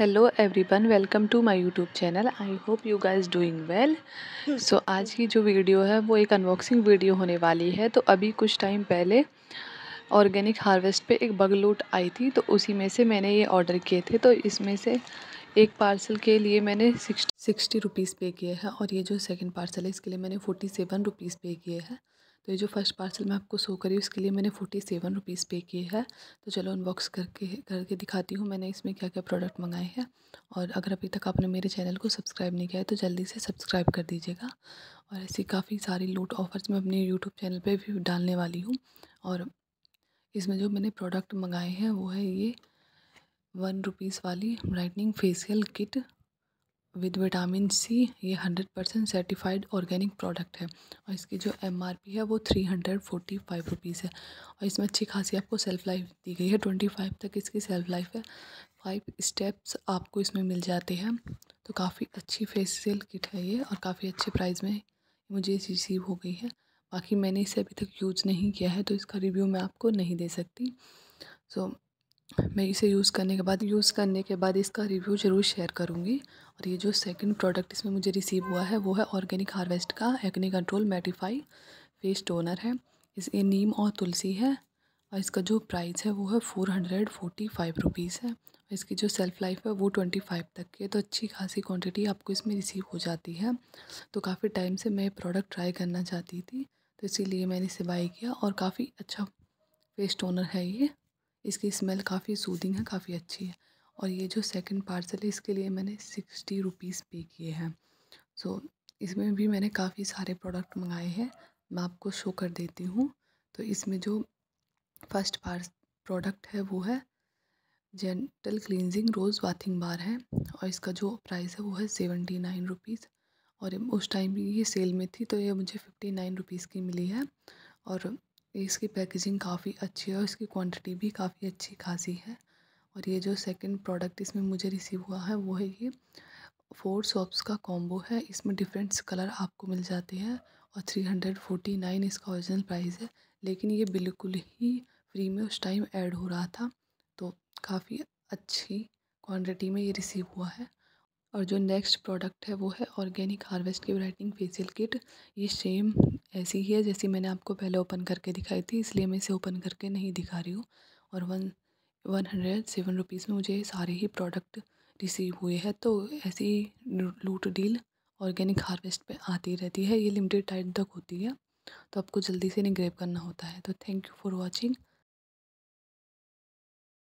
hello everyone welcome to my YouTube channel I hope you guys doing well so आज की जो video है वो एक अनबॉक्सिंग वीडियो होने वाली है तो अभी कुछ टाइम पहले ऑर्गेनिक हार्वेस्ट पे एक बगलूट आई थी तो उसी में से मैंने ये ऑर्डर किए थे तो इसमें से एक पार्सल के लिए मैंने सिक्सटी सिक्सटी रुपीज़ पे किए हैं और ये जो सेकेंड पार्सल है इसके लिए मैंने फ़ोर्टी सेवन रुपीज़ पे किए हैं तो ये जो फर्स्ट पार्सल मैं आपको शो करी उसके लिए मैंने फोर्टी सेवन रुपीज़ पे किए हैं तो चलो अनबॉक्स करके करके दिखाती हूँ मैंने इसमें क्या क्या प्रोडक्ट मंगाए हैं और अगर अभी तक आपने मेरे चैनल को सब्सक्राइब नहीं किया है तो जल्दी से सब्सक्राइब कर दीजिएगा और ऐसी काफ़ी सारी लूट ऑफर्स मैं अपने यूट्यूब चैनल पर भी डालने वाली हूँ और इसमें जो मैंने प्रोडक्ट मंगाए हैं वो है ये वन रुपीज़ वाली brightening facial kit with vitamin C ये hundred percent certified organic product है और इसकी जो एम आर पी है वो three hundred forty five rupees है और इसमें अच्छी खासी आपको सेल्फ लाइफ दी गई है ट्वेंटी फाइव तक इसकी सेल्फ लाइफ है फाइव स्टेप्स आपको इसमें मिल जाते हैं तो काफ़ी अच्छी फेसियल किट है ये और काफ़ी अच्छे प्राइस में मुझे रिसीव हो गई है बाकी मैंने इसे अभी तक यूज़ नहीं किया है तो इसका रिव्यू मैं आपको नहीं दे सकती सो so, मैं इसे यूज़ करने के बाद यूज़ करने के बाद इसका रिव्यू ज़रूर शेयर करूँगी और ये जो सेकंड प्रोडक्ट इसमें मुझे रिसीव हुआ है वो है ऑर्गेनिक हार्वेस्ट का acne control mattify face toner है इस ये नीम और तुलसी है और इसका जो प्राइस है वो है four hundred forty five rupees है और इसकी जो सेल्फ़ लाइफ है वो ट्वेंटी फाइव तक की है तो अच्छी खासी क्वान्टिटी आपको इसमें रिसीव हो जाती है तो काफ़ी टाइम से मैं प्रोडक्ट ट्राई करना चाहती थी तो इसीलिए मैंने इसे बाई किया और काफ़ी अच्छा फेस टोनर है ये इसकी स्मेल काफ़ी सूदिंग है काफ़ी अच्छी है और ये जो सेकंड पार्सल है इसके लिए मैंने सिक्सटी रुपीज़ पे किए हैं सो so, इसमें भी मैंने काफ़ी सारे प्रोडक्ट मंगाए हैं मैं आपको शो कर देती हूँ तो इसमें जो फर्स्ट पार्स प्रोडक्ट है वो है gentle cleansing rose bathing bar है और इसका जो प्राइस है वो है सेवेंटी नाइन रुपीज़ और उस टाइम ये सेल में थी तो ये मुझे फिफ्टी नाइन रुपीज़ की मिली है और इसकी पैकेजिंग काफ़ी अच्छी है और इसकी क्वांटिटी भी काफ़ी अच्छी खासी है और ये जो सेकंड प्रोडक्ट इसमें मुझे रिसीव हुआ है वो है ये फोर सॉप्स का कॉम्बो है इसमें डिफरेंट्स कलर आपको मिल जाते हैं और थ्री हंड्रेड फोर्टी नाइन इसका ओरिजिनल प्राइस है लेकिन ये बिल्कुल ही फ्री में उस टाइम ऐड हो रहा था तो काफ़ी अच्छी क्वान्टिटी में ये रिसीव हुआ है और जो नेक्स्ट प्रोडक्ट है वो है ऑर्गेनिक हार्वेस्ट की ब्राइटनिंग फेसियल किट ये सेम ऐसी ही है जैसी मैंने आपको पहले ओपन करके दिखाई थी इसलिए मैं इसे ओपन करके नहीं दिखा रही हूँ और one one hundred seven rupees में मुझे सारे ही प्रोडक्ट रिसीव हुए हैं तो ऐसी लूट डील ऑर्गेनिक हार्वेस्ट पे आती रहती है ये लिमिटेड टाइम तक होती है तो आपको जल्दी से इन्हें ग्रेप करना होता है तो थैंक यू फॉर वॉचिंग